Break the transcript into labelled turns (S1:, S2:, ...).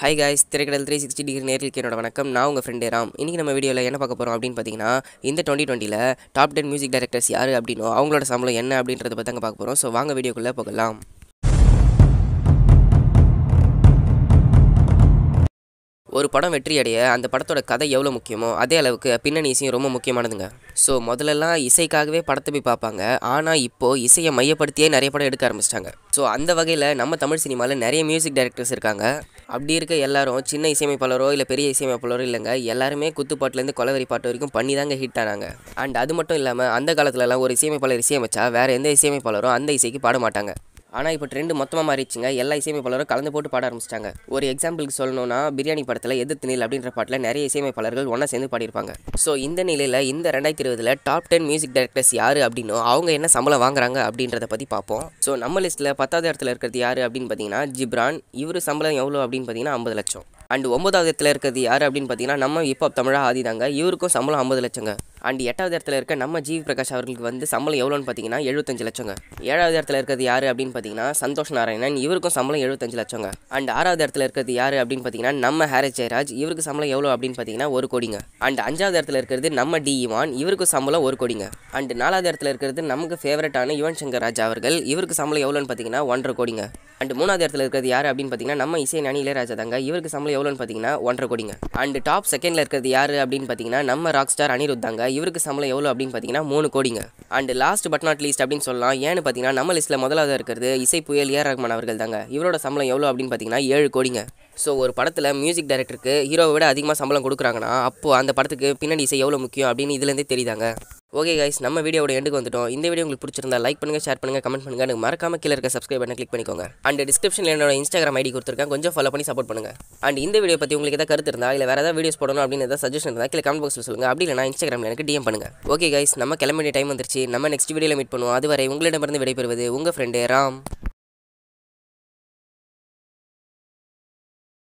S1: high guys திரைக்கடல் three sixty degree நேர்களுக்கு என்னோட வணக்கம் நான் உங்கள் ஃப்ரெண்டே ராம் இன்றைக்கி நம்ம வீடியோவில் என்ன பார்க்க போகிறோம் அப்படின்னு பார்த்தீங்கன்னா இந்த டுவெண்ட்டி டுவெண்ட்டியில் டாப் டென் மியூசிக் டேரக்டர்ஸ் யார் அப்படின்னோ அவங்களோட சம்பளம் என்ன அப்படின்றத பற்றி அங்கே பார்க்க போகிறோம் ஸோ வாங்க வீடியோக்குள்ளே போகலாம் ஒரு படம் வெற்றி அடைய அந்த படத்தோட கதை எவ்வளோ முக்கியமோ அதே அளவுக்கு பின்னணி இசையும் ரொம்ப முக்கியமானதுங்க ஸோ முதல்லலாம் இசைக்காகவே படத்தை போய் பார்ப்பாங்க ஆனால் இப்போது இசையை மையப்படுத்தியே நிறைய படம் எடுக்க ஆரம்பிச்சிட்டாங்க ஸோ அந்த வகையில் நம்ம தமிழ் சினிமாவில் நிறைய மியூசிக் டைரக்டர்ஸ் இருக்காங்க அப்படி இருக்க எல்லாரும் சின்ன இசையமைப்பாளரோ இல்லை பெரிய இசையமைப்பாளரோ இல்லைங்க எல்லாருமே குத்துப்பாட்டுலேருந்து கொலவரி பாட்டு வரைக்கும் பண்ணி தாங்க ஹிட் ஆனாங்க அண்ட் அது மட்டும் இல்லாமல் அந்த காலத்துலலாம் ஒரு இசையமைப்பாளர் இசையமைச்சா வேறு எந்த இசையமைப்பாளரும் அந்த இசைக்கு பாட மாட்டாங்க ஆனால் இப்போ ட்ரெண்டு மொத்தமாக மாறிடுச்சுங்க எல்லா இசையமைப்பாளரும் கலந்து போட்டு பாட ஆரம்பிச்சிட்டாங்க ஒரு எக்ஸாம்பிளுக்கு சொல்லணும்னா பிரியாணி படத்தில் எது திணில் அப்படின்ற பாட்டில் நிறைய இசையமைப்பாளர்கள் ஒன்றா சேர்ந்து பாடியிருப்பாங்க ஸோ இந்த நிலையில் இந்த ரெண்டாயிரத்தி இருபதில் டாப் டென் மியூசிக் டைரக்டர்ஸ் யார் அப்படின்னும் அவங்க என்ன சம்பளம் வாங்குறாங்க அப்படின்றத பற்றி பார்ப்போம் ஸோ நம்ம லிஸ்ட்டில் பத்தாவது இடத்துல இருக்கிறது யார் அப்படின்னு பார்த்தீங்கன்னா ஜிப்ரான் இவர் சம்பளம் எவ்வளோ அப்படின்னு பார்த்தீங்கன்னா ஐம்பது லட்சம் அண்ட் ஒன்பதாவது இடத்துல இருக்கிறது யார் அப்படின்னு பார்த்தீங்கன்னா நம்ம இப்போ தமிழா ஆதிதாங்க இவருக்கும் சம்பளம் ஐம்பது லட்சங்க அண்ட் எட்டாவது இடத்துல இருக்க நம்ம ஜிவி பிரகாஷ் அவர்களுக்கு வந்து சம்பளம் எவ்வளோன்னு பார்த்தீங்கன்னா எழுபத்தஞ்சு லட்சங்க ஏழாவது இடத்துல இருக்கிறது யார் அப்படின்னு பார்த்தீங்கன்னா சந்தோஷ் நாராயணன் இவருக்கும் சம்பளம் எழுபத்தஞ்சு லட்சங்க அண்ட் ஆறாவது இடத்துல இருக்கிறது யார் அப்படின்னு பார்த்தீங்கன்னா நம்ம ஹாரிஸ் ஜெயராஜ் இவருக்கு சம்பளம் எவ்வளோ அப்படின்னு பார்த்தீங்கன்னா ஒரு கோடிங்க அண்ட் அஞ்சாவது இடத்துல இருக்கிறது நம்ம டி இவான் இவருக்கு சம்பளம் ஒரு கோடிங்க அண்ட் நாலாவது இடத்துல இருக்கிறது நமக்கு ஃபேவரட்டான யுவன் சங்கர் ராஜா அவர்கள் இவருக்கு சம்பளம் எவ்வளோன்னு பார்த்தீங்கன்னா ஒன்றரை கோடிங்க அண்ட் மூணாவது இடத்துல இருக்கிறது யார் அப்படின்னு பார்த்தீங்கன்னா நம்ம இசை ஞானி இளையராஜா தாங்க இவருக்கு சம்பளம் எவ்வளோன்னு பார்த்தீங்கன்னா ஒன்றரை கோடிங்க அண்ட் டாப் செகண்டில் இருக்கிறது யார் அப்படின்னு பார்த்தீங்கன்னா நம்ம ராக் ஸ்டார் அனிருத் தாங்க இவருக்கு சம்பளம் எவ்வளோ அப்படின்னு பார்த்தீங்கன்னா மூணு கோடிங்க and last but not least அப்படின்னு சொல்லலாம் ஏன்னு பார்த்தீங்கன்னா நம்ம லிஸ்ட்டில் முதலாவது இருக்கிறது இசை புயல் ஏர் ரஹ்மான் அவர்கள் தாங்க இவரோட சம்பளம் எவ்வளோ அப்படின்னு பார்த்தீங்கன்னா ஏழு கோடிங்க ஸோ ஒரு படத்தில் மியூசிக் டைரக்டருக்கு ஹீரோவை விட அதிகமாக சம்பளம் கொடுக்குறாங்கன்னா அப்போது அந்த படத்துக்கு பின்னாடி இசை எவ்வளோ முக்கியம் அப்படின்னு இதுலேருந்தே தெரியுதாங்க ஓகே கைஸ் நம்ம வீடியோட எண்டுக்கு வந்துட்டோம் இந்த வீடியோ உங்களுக்கு பிடிச்சிருந்தா லைக் பண்ணுங்கள் ஷேர் பண்ணுங்கள் கமெண்ட் பண்ணுங்கள் எனக்கு மறக்காம கீழே இருக்க சப்ஸ்கிரைப் பண்ணி கிளிக் பண்ணிக்கோங்க அண்ட் டிஸ்கிரிப்ஷனில் என்னோட இன்ஸ்டாகிராம் ஐடி கொடுத்துருக்கேன் கொஞ்சம் ஃபாலோ பண்ணி சப்போர்ட் பண்ணுங்கள் அண்ட் இந்த வீடியோ பற்றி உங்களுக்கு எதாவது கருத்து இருந்தால் இல்லை வேறு ஏதாவது வீடியோஸ் போடணும் அப்படின்னு ஏதாவது சஜஷன் இருந்தால் கீழே கமெண்ட் பாக்ஸில் சொல்லுங்கள் அப்படி இல்லைனா இன்ஸ்டாகிராமில் எனக்கு டிஎம் பண்ணுங்கள் ஓகே கைஸ் நம்ம கிளம்பி டைம் வந்துருச்சு நம்ம நெக்ஸ்ட் வீடியோவில் மீட் பண்ணுவோம் அதுவரை உங்களிடமிருந்து விடைபெறுவது உங்கள் ஃப்ரெண்டு ராம்